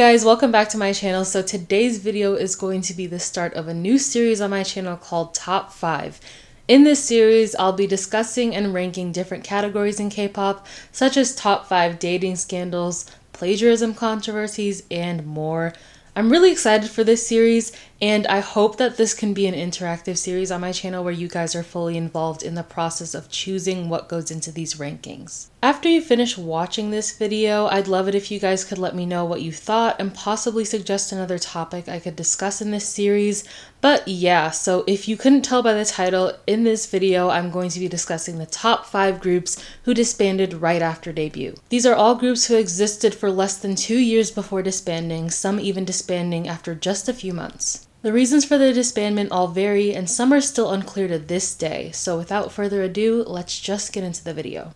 guys, welcome back to my channel. So today's video is going to be the start of a new series on my channel called Top 5. In this series, I'll be discussing and ranking different categories in K-pop, such as top 5 dating scandals, plagiarism controversies, and more. I'm really excited for this series, and I hope that this can be an interactive series on my channel where you guys are fully involved in the process of choosing what goes into these rankings. After you finish watching this video, I'd love it if you guys could let me know what you thought and possibly suggest another topic I could discuss in this series. But yeah, so if you couldn't tell by the title, in this video I'm going to be discussing the top 5 groups who disbanded right after debut. These are all groups who existed for less than 2 years before disbanding, some even disbanding after just a few months. The reasons for the disbandment all vary, and some are still unclear to this day, so without further ado, let's just get into the video.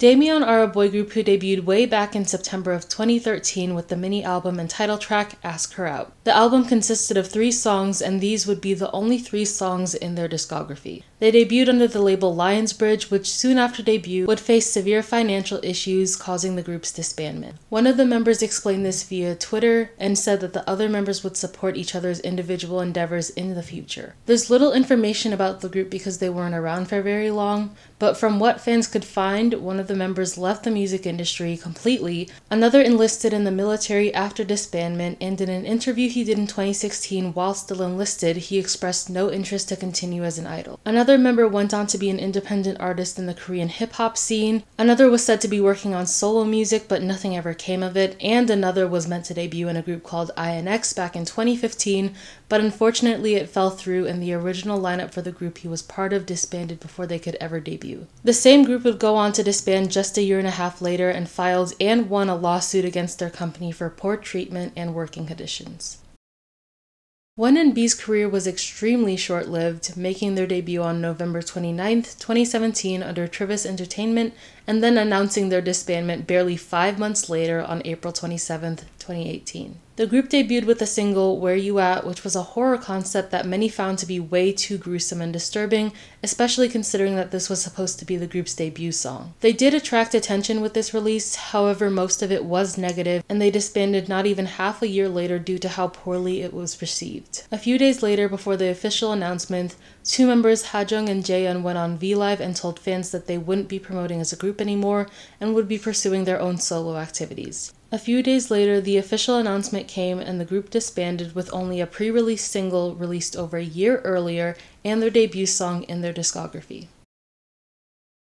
Damian are a boy group who debuted way back in September of 2013 with the mini album and title track Ask Her Out. The album consisted of three songs, and these would be the only three songs in their discography. They debuted under the label Lionsbridge, which soon after debut would face severe financial issues, causing the group's disbandment. One of the members explained this via Twitter and said that the other members would support each other's individual endeavors in the future. There's little information about the group because they weren't around for very long, but from what fans could find, one of the members left the music industry completely, another enlisted in the military after disbandment, and in an interview he did in 2016 while still enlisted, he expressed no interest to continue as an idol. Another Another member went on to be an independent artist in the Korean hip hop scene. Another was said to be working on solo music, but nothing ever came of it. And another was meant to debut in a group called INX back in 2015, but unfortunately it fell through and the original lineup for the group he was part of disbanded before they could ever debut. The same group would go on to disband just a year and a half later and filed and won a lawsuit against their company for poor treatment and working conditions. One and B's career was extremely short lived, making their debut on November 29, 2017, under Trivis Entertainment and then announcing their disbandment barely five months later on April 27, 2018. The group debuted with the single Where You At, which was a horror concept that many found to be way too gruesome and disturbing, especially considering that this was supposed to be the group's debut song. They did attract attention with this release, however, most of it was negative, and they disbanded not even half a year later due to how poorly it was received. A few days later, before the official announcement, two members, Hajung and Jaeyeon, went on V Live and told fans that they wouldn't be promoting as a group group anymore and would be pursuing their own solo activities. A few days later, the official announcement came and the group disbanded with only a pre release single released over a year earlier and their debut song in their discography.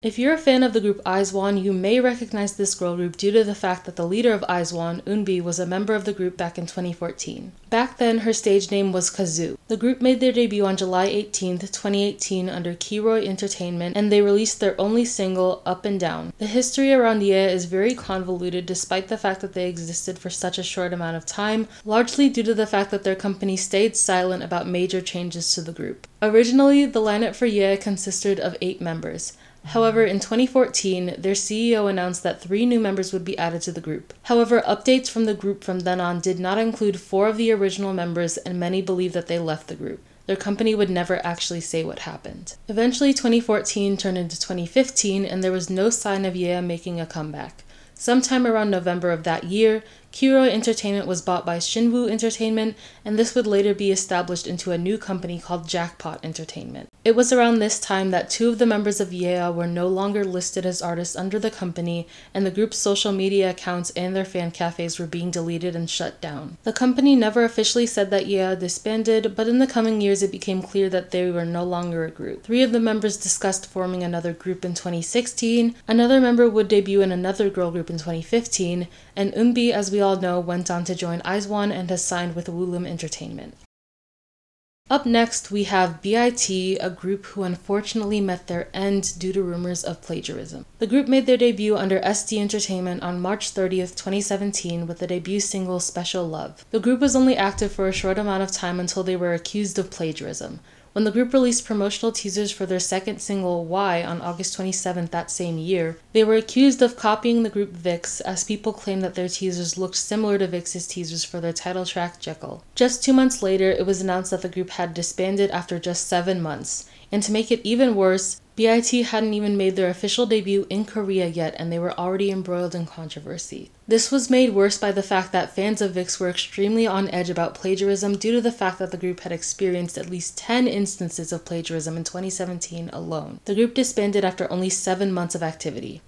If you're a fan of the group Aizwan, you may recognize this girl group due to the fact that the leader of Aizwan, Unbi, was a member of the group back in 2014. Back then, her stage name was Kazoo. The group made their debut on July 18, 2018 under Kiroi Entertainment, and they released their only single, Up and Down. The history around Ye is very convoluted despite the fact that they existed for such a short amount of time, largely due to the fact that their company stayed silent about major changes to the group. Originally, the lineup for Ye consisted of eight members. However, in 2014, their CEO announced that three new members would be added to the group. However, updates from the group from then on did not include four of the original members, and many believe that they left the group. Their company would never actually say what happened. Eventually, 2014 turned into 2015, and there was no sign of Yea making a comeback. Sometime around November of that year, Kiro Entertainment was bought by Shinwoo Entertainment, and this would later be established into a new company called Jackpot Entertainment. It was around this time that two of the members of Yea were no longer listed as artists under the company, and the group's social media accounts and their fan cafes were being deleted and shut down. The company never officially said that Yea disbanded, but in the coming years it became clear that they were no longer a group. Three of the members discussed forming another group in 2016, another member would debut in another girl group in 2015, and Umbi, as we all know, went on to join IZONE and has signed with Woolum Entertainment. Up next, we have BIT, a group who unfortunately met their end due to rumors of plagiarism. The group made their debut under SD Entertainment on March 30th, 2017, with the debut single Special Love. The group was only active for a short amount of time until they were accused of plagiarism. When the group released promotional teasers for their second single, Why, on August 27 that same year, they were accused of copying the group Vix, as people claimed that their teasers looked similar to Vix's teasers for their title track, Jekyll. Just two months later, it was announced that the group had disbanded after just seven months. And to make it even worse, BIT hadn't even made their official debut in Korea yet, and they were already embroiled in controversy. This was made worse by the fact that fans of VIX were extremely on edge about plagiarism due to the fact that the group had experienced at least 10 instances of plagiarism in 2017 alone. The group disbanded after only seven months of activity.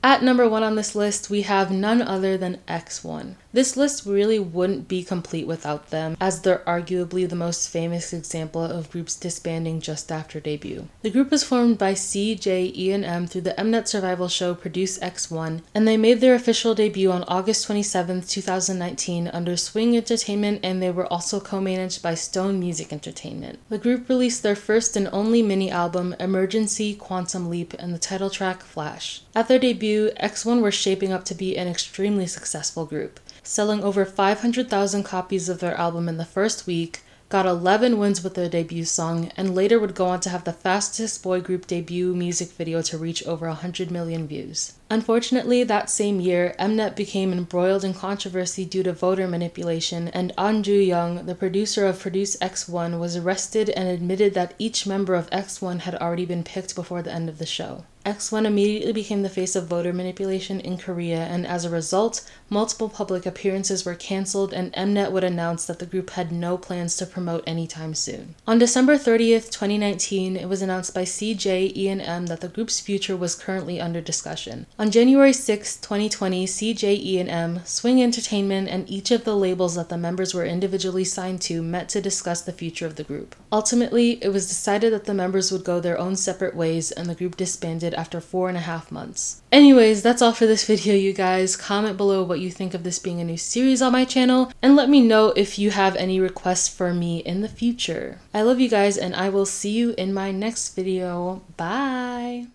At number one on this list, we have none other than X1. This list really wouldn't be complete without them, as they're arguably the most famous example of groups disbanding just after debut. The group was formed by C, J, E, and M through the Mnet survival show Produce X1, and they made their official debut on August 27, 2019, under Swing Entertainment, and they were also co managed by Stone Music Entertainment. The group released their first and only mini album, Emergency Quantum Leap, and the title track, Flash. At their debut, debut, X1 were shaping up to be an extremely successful group, selling over 500,000 copies of their album in the first week, got 11 wins with their debut song, and later would go on to have the fastest boy group debut music video to reach over 100 million views. Unfortunately, that same year, Mnet became embroiled in controversy due to voter manipulation, and An Ju Young, the producer of Produce X1, was arrested and admitted that each member of X1 had already been picked before the end of the show. X1 immediately became the face of voter manipulation in Korea, and as a result, multiple public appearances were canceled, and Mnet would announce that the group had no plans to promote anytime soon. On December 30th, 2019, it was announced by CJ E&M that the group's future was currently under discussion. On January 6, 2020, CJ E&M, Swing Entertainment, and each of the labels that the members were individually signed to met to discuss the future of the group. Ultimately, it was decided that the members would go their own separate ways, and the group disbanded after four and a half months. Anyways, that's all for this video, you guys. Comment below what you think of this being a new series on my channel, and let me know if you have any requests for me in the future. I love you guys, and I will see you in my next video. Bye!